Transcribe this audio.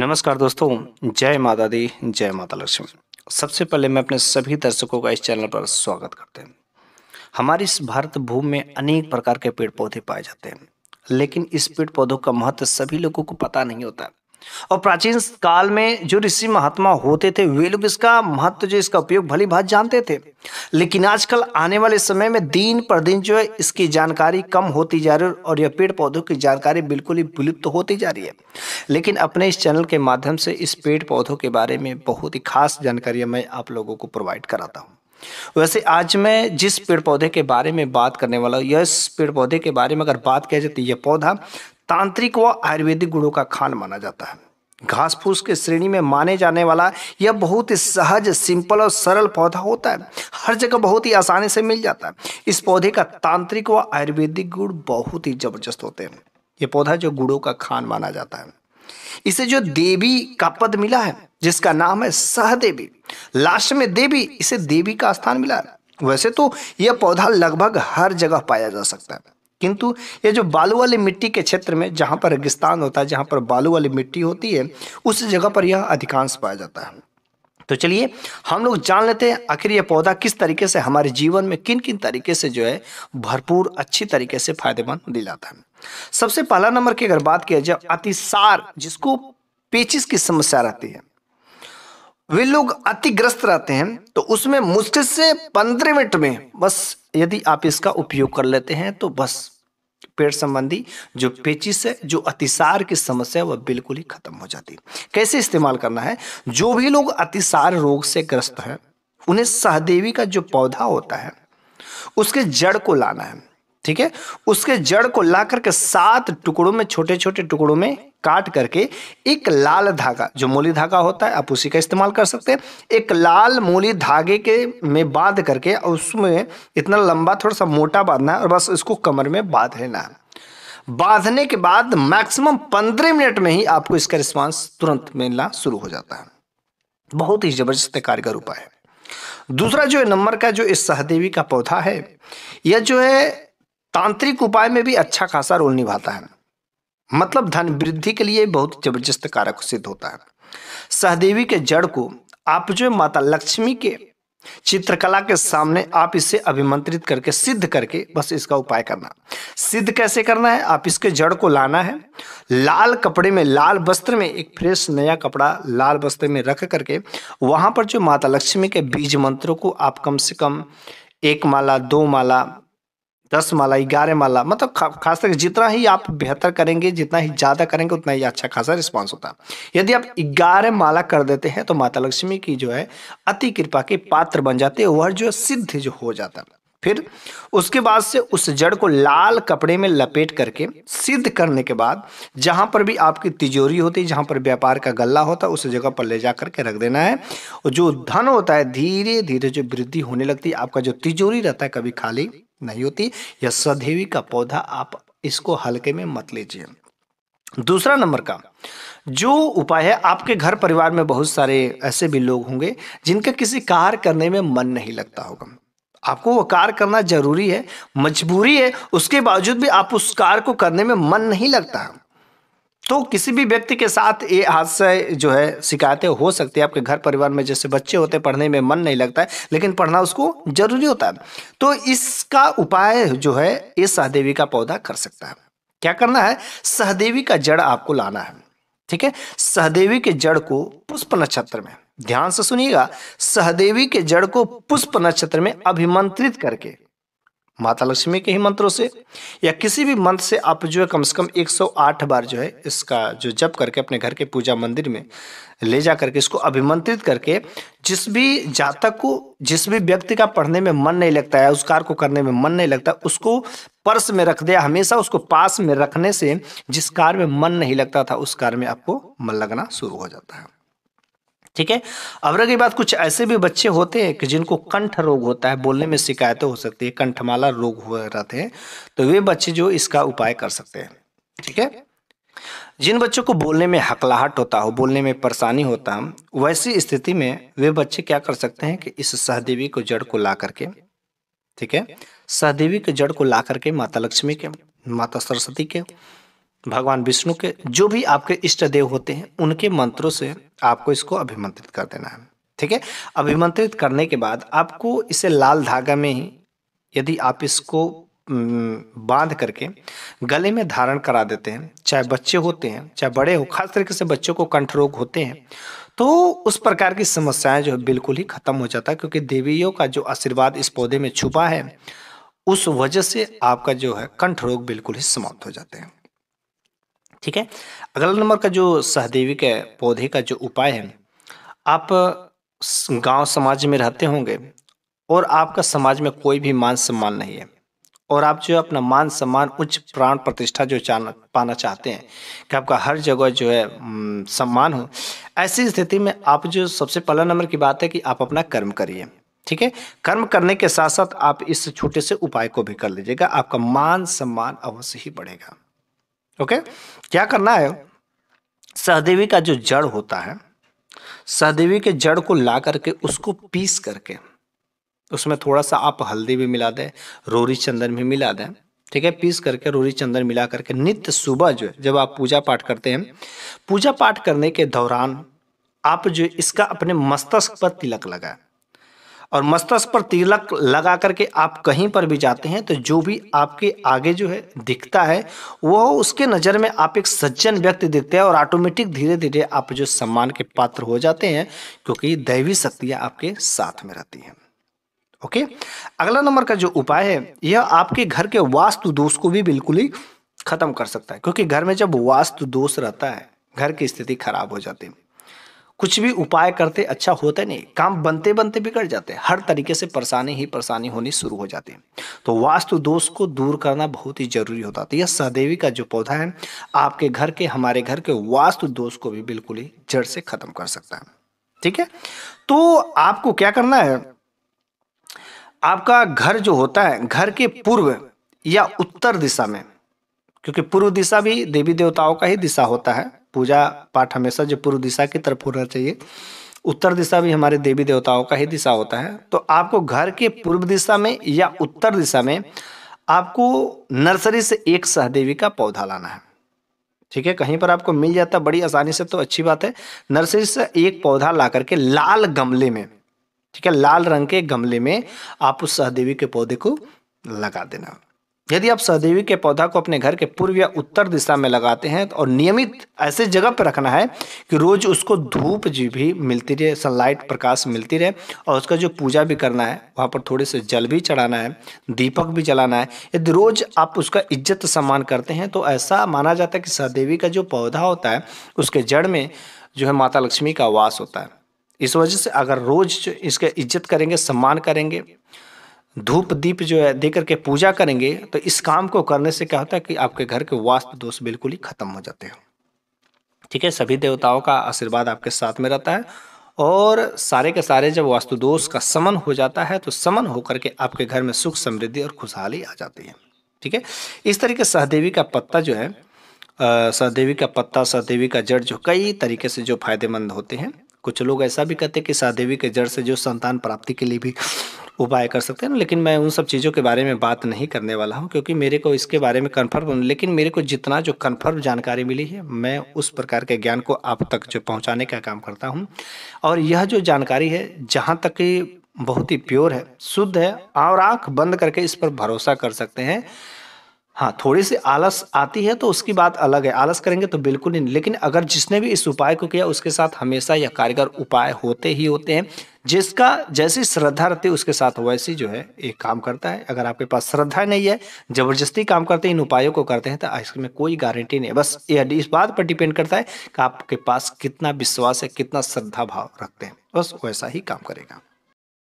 नमस्कार दोस्तों जय माता दी जय माता लक्ष्मी सबसे पहले मैं अपने सभी दर्शकों का इस चैनल पर स्वागत करते हैं हमारी इस भारत भूमि में अनेक प्रकार के पेड़ पौधे पाए जाते हैं लेकिन इस पेड़ पौधों का महत्व सभी लोगों को पता नहीं होता और प्राचीन काल में जो ऋषि महात्मा होते थे वे लोग इसका महत्व जो इसका उपयोग भली भात जानते थे लेकिन आजकल आने वाले समय में दिन पर दिन जो है इसकी जानकारी कम होती जा रही है और यह पेड़ पौधों की जानकारी बिल्कुल ही विलुप्त तो होती जा रही है लेकिन अपने इस चैनल के माध्यम से इस पेड़ पौधों के बारे में बहुत ही खास जानकारियाँ मैं आप लोगों को प्रोवाइड कराता हूँ वैसे आज मैं जिस पेड़ पौधे के बारे में बात करने वाला हूँ यह पेड़ पौधे के बारे में अगर बात किया जाए तो यह पौधा तांत्रिक व आयुर्वेदिक गुणों का खान माना जाता है घास फूस के श्रेणी में माने जाने वाला यह बहुत ही सहज सिंपल और सरल पौधा होता है हर जगह बहुत ही आसानी से मिल जाता है इस पौधे का तांत्रिक व आयुर्वेदिक गुण बहुत ही जबरदस्त होते हैं यह पौधा जो गुड़ों का खान माना जाता है इसे जो देवी का पद मिला है जिसका नाम है सहदेवी लास्ट में देवी इसे देवी का स्थान मिला है वैसे तो यह पौधा लगभग हर जगह पाया जा सकता है किंतु ये जो बालू वाली मिट्टी के क्षेत्र में जहाँ पर रेगिस्तान होता है जहाँ पर बालू वाली मिट्टी होती है उस जगह पर यह अधिकांश पाया जाता है तो चलिए हम लोग जान लेते हैं आखिर यह पौधा किस तरीके से हमारे जीवन में किन किन तरीके से जो है भरपूर अच्छी तरीके से फायदेमंद दिलाता है सबसे पहला नंबर की अगर बात किया जाए अतिसार जिसको पेचिस की समस्या रहती है वे लोग अतिग्रस्त रहते हैं तो उसमें मुश्किल से पंद्रह मिनट में बस यदि आप इसका उपयोग कर लेते हैं तो बस पेट संबंधी जो पेचिस है जो अतिसार की समस्या वह बिल्कुल ही खत्म हो जाती है कैसे इस्तेमाल करना है जो भी लोग अतिसार रोग से ग्रस्त हैं उन्हें सहदेवी का जो पौधा होता है उसके जड़ को लाना है ठीक है उसके जड़ को ला करके सात टुकड़ों में छोटे छोटे टुकड़ों में काट करके एक लाल धागा जो मूली धागा होता है आप उसी का इस्तेमाल कर सकते हैं एक लाल मूली धागे के में बांध करके और उसमें इतना लंबा थोड़ा सा मोटा बांधना है और बस इसको कमर में बांध लेना है बांधने के बाद मैक्सिमम पंद्रह मिनट में ही आपको इसका रिस्पॉन्स तुरंत मिलना शुरू हो जाता है बहुत ही ज़बरदस्त कारगर उपाय है दूसरा जो है नंबर का जो इस सहदेवी का पौधा है यह जो है तांत्रिक उपाय में भी अच्छा खासा रोल निभाता है मतलब धन वृद्धि के लिए बहुत जबरदस्त कारक सिद्ध होता है सहदेवी के जड़ को आप जो माता लक्ष्मी के चित्रकला के सामने आप इसे अभिमंत्रित करके सिद्ध करके बस इसका उपाय करना सिद्ध कैसे करना है आप इसके जड़ को लाना है लाल कपड़े में लाल वस्त्र में एक फ्रेश नया कपड़ा लाल वस्त्र में रख करके वहाँ पर जो माता लक्ष्मी के बीज मंत्रों को आप कम से कम एक माला दो माला दस माला ग्यारह माला मतलब खास करके जितना ही आप बेहतर करेंगे जितना ही ज़्यादा करेंगे उतना ही अच्छा खासा रिस्पांस होता है यदि आप ग्यारह माला कर देते हैं तो माता लक्ष्मी की जो है अति कृपा के पात्र बन जाते हैं वह जो सिद्ध जो हो जाता है फिर उसके बाद से उस जड़ को लाल कपड़े में लपेट करके सिद्ध करने के बाद जहाँ पर भी आपकी तिजोरी होती है जहाँ पर व्यापार का गल्ला होता है उस जगह पर ले जा करके रख देना है और जो धन होता है धीरे धीरे जो वृद्धि होने लगती है आपका जो तिजोरी रहता है कभी खाली नहीं होती यह सदैवी का पौधा आप इसको हल्के में मत लीजिए दूसरा नंबर का जो उपाय है आपके घर परिवार में बहुत सारे ऐसे भी लोग होंगे जिनका किसी कार्य करने में मन नहीं लगता होगा आपको वो कार्य करना जरूरी है मजबूरी है उसके बावजूद भी आप उस कार्य को करने में मन नहीं लगता है तो किसी भी व्यक्ति के साथ ये हादसा जो है शिकायतें हो सकती है आपके घर परिवार में जैसे बच्चे होते हैं पढ़ने में मन नहीं लगता है लेकिन पढ़ना उसको जरूरी होता है तो इसका उपाय जो है ये सहदेवी का पौधा कर सकता है क्या करना है सहदेवी का जड़ आपको लाना है ठीक है सहदेवी के जड़ को पुष्प नक्षत्र में ध्यान से सुनिएगा सहदेवी के जड़ को पुष्प नक्षत्र में अभिमंत्रित करके माता लक्ष्मी के ही मंत्रों से या किसी भी मंत्र से आप जो है कम से कम 108 बार जो है इसका जो जप करके अपने घर के पूजा मंदिर में ले जा करके इसको अभिमंत्रित करके जिस भी जातक को जिस भी व्यक्ति का पढ़ने में मन नहीं लगता है उस कार्य को करने में मन नहीं लगता उसको पर्स में रख दिया हमेशा उसको पास में रखने से जिस कार्य में मन नहीं लगता था उस कार्य में आपको मन लगना शुरू हो जाता है ठीक है अब रह गई बात कुछ ऐसे भी बच्चे होते हैं कि जिनको कंठ रोग होता है बोलने में शिकायतें हो सकती है कंठमाला रोग हुए रहते हैं तो वे बच्चे जो इसका उपाय कर सकते हैं ठीक है जिन बच्चों को बोलने में हकलाहट होता हो बोलने में परेशानी होता हो वैसी स्थिति में वे बच्चे क्या कर सकते हैं कि इस सहदेवी को जड़ को ला करके ठीक है सहदेवी के जड़ को ला करके माता लक्ष्मी के माता सरस्वती के भगवान विष्णु के जो भी आपके इष्ट देव होते हैं उनके मंत्रों से आपको इसको अभिमंत्रित कर देना है ठीक है अभिमंत्रित करने के बाद आपको इसे लाल धागा में ही यदि आप इसको बांध करके गले में धारण करा देते हैं चाहे बच्चे होते हैं चाहे बड़े हो खास तरीके से बच्चों को कंठ रोग होते हैं तो उस प्रकार की समस्याएं जो है बिल्कुल ही खत्म हो जाता है क्योंकि देवियों का जो आशीर्वाद इस पौधे में छुपा है उस वजह से आपका जो है कंठ रोग बिल्कुल ही समाप्त हो जाते हैं ठीक है अगला नंबर का जो सहदेवी के पौधे का जो उपाय है आप गांव समाज में रहते होंगे और आपका समाज में कोई भी मान सम्मान नहीं है और आप जो अपना मान सम्मान उच्च प्राण प्रतिष्ठा जो चाह पाना चाहते हैं कि आपका हर जगह जो है सम्मान हो ऐसी स्थिति में आप जो सबसे पहला नंबर की बात है कि आप अपना कर्म करिए ठीक है कर्म करने के साथ साथ आप इस छोटे से उपाय को भी कर लीजिएगा आपका मान सम्मान अवश्य ही बढ़ेगा ओके क्या करना है सहदेवी का जो जड़ होता है सहदेवी के जड़ को ला करके उसको पीस करके उसमें थोड़ा सा आप हल्दी भी मिला दें रोरी चंदन भी मिला दें ठीक है पीस करके रोरी चंदन मिला करके नित्य सुबह जो जब आप पूजा पाठ करते हैं पूजा पाठ करने के दौरान आप जो इसका अपने मस्तिष्क पर तिलक लगाएं और मस्तक पर तिलक लगा करके आप कहीं पर भी जाते हैं तो जो भी आपके आगे जो है दिखता है वो उसके नज़र में आप एक सज्जन व्यक्ति दिखते हैं और ऑटोमेटिक धीरे धीरे आप जो सम्मान के पात्र हो जाते हैं क्योंकि दैवी शक्तियाँ आपके साथ में रहती हैं ओके अगला नंबर का जो उपाय है यह आपके घर के वास्तु दोष को भी बिल्कुल ही खत्म कर सकता है क्योंकि घर में जब वास्तु दोष रहता है घर की स्थिति खराब हो जाती है कुछ भी उपाय करते अच्छा होता नहीं काम बनते बनते बिगड़ जाते हर तरीके से परेशानी ही परेशानी होनी शुरू हो जाती है तो वास्तु दोष को दूर करना बहुत ही जरूरी होता है तो यह सहदेवी का जो पौधा है आपके घर के हमारे घर के वास्तु दोष को भी बिल्कुल ही जड़ से खत्म कर सकता है ठीक है तो आपको क्या करना है आपका घर जो होता है घर के पूर्व या उत्तर दिशा में क्योंकि पूर्व दिशा भी देवी देवताओं का ही दिशा होता है पूजा पाठ हमेशा जो पूर्व दिशा की तरफ होना चाहिए उत्तर दिशा भी हमारे देवी देवताओं का ही दिशा होता है तो आपको घर के पूर्व दिशा में या उत्तर दिशा में आपको नर्सरी से एक सहदेवी का पौधा लाना है ठीक है कहीं पर आपको मिल जाता बड़ी आसानी से तो अच्छी बात है नर्सरी से एक पौधा ला करके लाल गमले में ठीक है लाल रंग के गमले में आप उस सहदेवी के पौधे को लगा देना यदि आप सहदेवी के पौधा को अपने घर के पूर्व या उत्तर दिशा में लगाते हैं तो- और नियमित ऐसे जगह पर रखना है कि रोज उसको धूप जी भी मिलती रहे सनलाइट प्रकाश मिलती रहे और उसका जो पूजा भी करना है वहाँ पर थोड़े से जल भी चढ़ाना है दीपक भी जलाना है यदि रोज आप उसका इज्जत सम्मान करते हैं तो ऐसा माना जाता है कि सहदेवी का जो पौधा होता है उसके जड़ में जो है माता लक्ष्मी का वास होता है इस वजह से अगर रोज इसके इज्जत करेंगे सम्मान करेंगे धूप दीप जो है देकर के पूजा करेंगे तो इस काम को करने से क्या होता है कि आपके घर के वास्तु दोष बिल्कुल ही खत्म हो जाते हैं ठीक है सभी देवताओं का आशीर्वाद आपके साथ में रहता है और सारे के सारे जब वास्तु दोष का समन हो जाता है तो समन होकर के आपके घर में सुख समृद्धि और खुशहाली आ जाती है ठीक है इस तरीके सहदेवी का पत्ता जो है सहदेवी का पत्ता सहदेवी का जड़ जो कई तरीके से जो फायदेमंद होते हैं कुछ लोग ऐसा भी कहते हैं कि सादेवी के जड़ से जो संतान प्राप्ति के लिए भी उपाय कर सकते हैं ना लेकिन मैं उन सब चीज़ों के बारे में बात नहीं करने वाला हूँ क्योंकि मेरे को इसके बारे में कन्फर्म लेकिन मेरे को जितना जो कन्फर्म जानकारी मिली है मैं उस प्रकार के ज्ञान को आप तक जो पहुँचाने का काम करता हूँ और यह जो जानकारी है जहाँ तक कि बहुत ही प्योर है शुद्ध है और आँख बंद करके इस पर भरोसा कर सकते हैं हाँ थोड़ी सी आलस आती है तो उसकी बात अलग है आलस करेंगे तो बिल्कुल नहीं लेकिन अगर जिसने भी इस उपाय को किया उसके साथ हमेशा यह कारगर उपाय होते ही होते हैं जिसका जैसी श्रद्धा रहती है उसके साथ वैसी जो है एक काम करता है अगर आपके पास श्रद्धा नहीं है जबरदस्ती काम करते हैं इन उपायों को करते हैं तो इसमें कोई गारंटी नहीं है बस यह इस बात पर डिपेंड करता है कि आपके पास कितना विश्वास है कितना श्रद्धा भाव रखते हैं बस वैसा ही काम करेगा